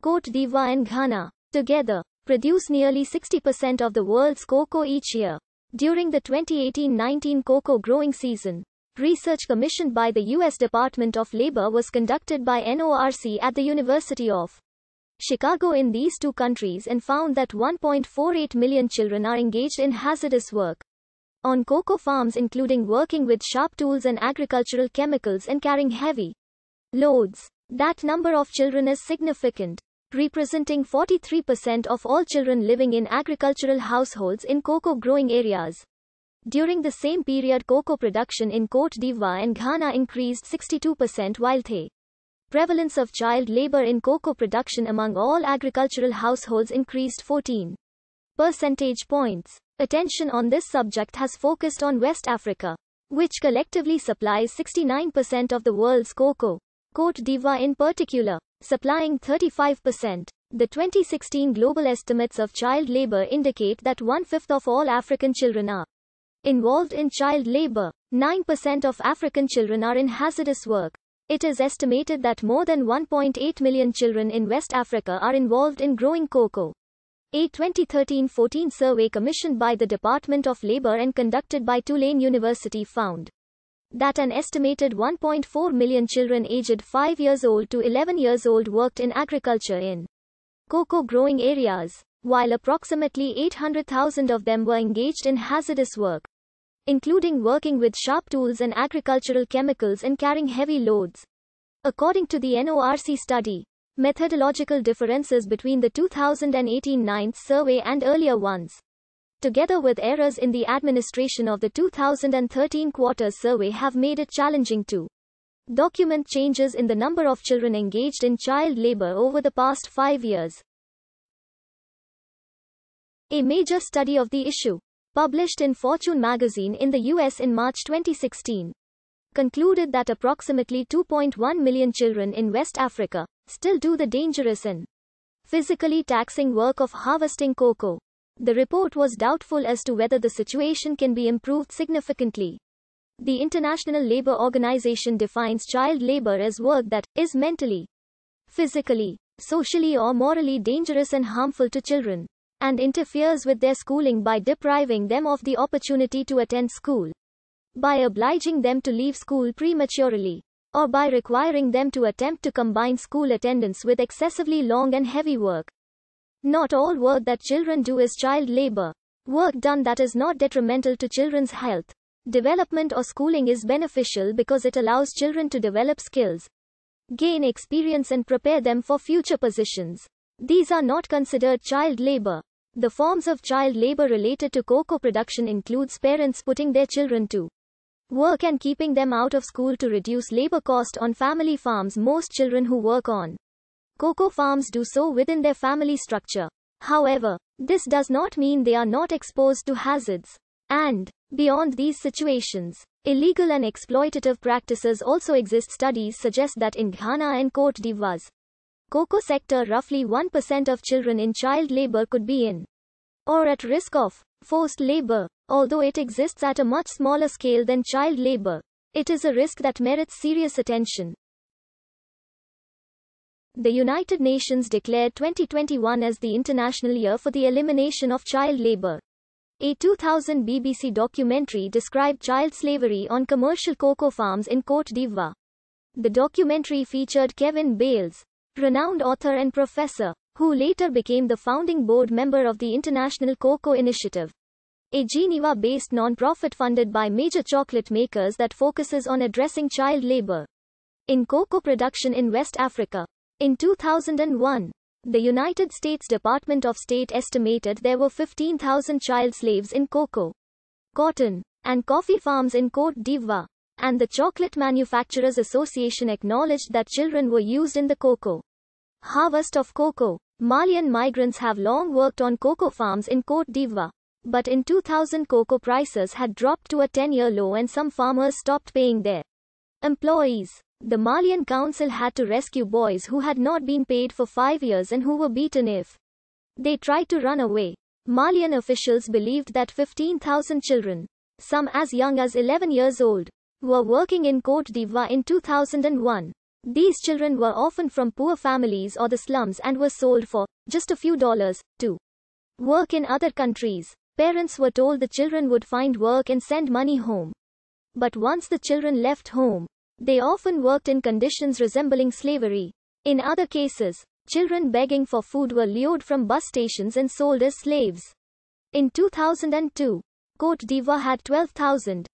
Cote d'Ivoire and Ghana, together, produce nearly 60% of the world's cocoa each year. During the 2018-19 cocoa growing season, research commissioned by the U.S. Department of Labor was conducted by NORC at the University of Chicago in these two countries and found that 1.48 million children are engaged in hazardous work on cocoa farms including working with sharp tools and agricultural chemicals and carrying heavy loads. That number of children is significant representing 43% of all children living in agricultural households in cocoa growing areas. During the same period cocoa production in Cote d'Ivoire and Ghana increased 62% while the prevalence of child labor in cocoa production among all agricultural households increased 14 percentage points. Attention on this subject has focused on West Africa, which collectively supplies 69% of the world's cocoa. Cote d'Ivoire in particular supplying 35%. The 2016 global estimates of child labor indicate that one fifth of all African children are involved in child labor. 9% of African children are in hazardous work. It is estimated that more than 1.8 million children in West Africa are involved in growing cocoa. A 2013-14 survey commissioned by the Department of Labor and conducted by Tulane University found that an estimated 1.4 million children aged 5 years old to 11 years old worked in agriculture in cocoa growing areas, while approximately 800,000 of them were engaged in hazardous work, including working with sharp tools and agricultural chemicals and carrying heavy loads. According to the NORC study, methodological differences between the 2018 ninth survey and earlier ones together with errors in the administration of the 2013 quarter survey have made it challenging to document changes in the number of children engaged in child labor over the past five years. A major study of the issue, published in Fortune magazine in the US in March 2016, concluded that approximately 2.1 million children in West Africa still do the dangerous and physically taxing work of harvesting cocoa. The report was doubtful as to whether the situation can be improved significantly. The International Labour Organization defines child labour as work that is mentally, physically, socially or morally dangerous and harmful to children, and interferes with their schooling by depriving them of the opportunity to attend school, by obliging them to leave school prematurely, or by requiring them to attempt to combine school attendance with excessively long and heavy work. Not all work that children do is child labor. Work done that is not detrimental to children's health. Development or schooling is beneficial because it allows children to develop skills, gain experience, and prepare them for future positions. These are not considered child labor. The forms of child labor related to cocoa production includes parents putting their children to work and keeping them out of school to reduce labor cost on family farms most children who work on Cocoa farms do so within their family structure. However, this does not mean they are not exposed to hazards. And, beyond these situations, illegal and exploitative practices also exist. Studies suggest that in Ghana and Cote d'Ivoire, cocoa sector roughly 1% of children in child labor could be in or at risk of forced labor, although it exists at a much smaller scale than child labor. It is a risk that merits serious attention the United Nations declared 2021 as the International Year for the Elimination of Child Labor. A 2000 BBC documentary described child slavery on commercial cocoa farms in Cote d'Ivoire. The documentary featured Kevin Bales, renowned author and professor, who later became the founding board member of the International Cocoa Initiative, a Geneva based non-profit funded by major chocolate makers that focuses on addressing child labor in cocoa production in West Africa. In 2001, the United States Department of State estimated there were 15,000 child slaves in cocoa, cotton, and coffee farms in Cote d'Ivoire, and the Chocolate Manufacturers Association acknowledged that children were used in the cocoa harvest of cocoa. Malian migrants have long worked on cocoa farms in Cote d'Ivoire, but in 2000 cocoa prices had dropped to a 10-year low and some farmers stopped paying their employees. The Malian council had to rescue boys who had not been paid for five years and who were beaten if they tried to run away. Malian officials believed that 15,000 children, some as young as 11 years old, were working in Cote d'Ivoire in 2001. These children were often from poor families or the slums and were sold for just a few dollars to work in other countries. Parents were told the children would find work and send money home. But once the children left home, they often worked in conditions resembling slavery. In other cases, children begging for food were lured from bus stations and sold as slaves. In 2002, Cote d'Ivoire had 12,000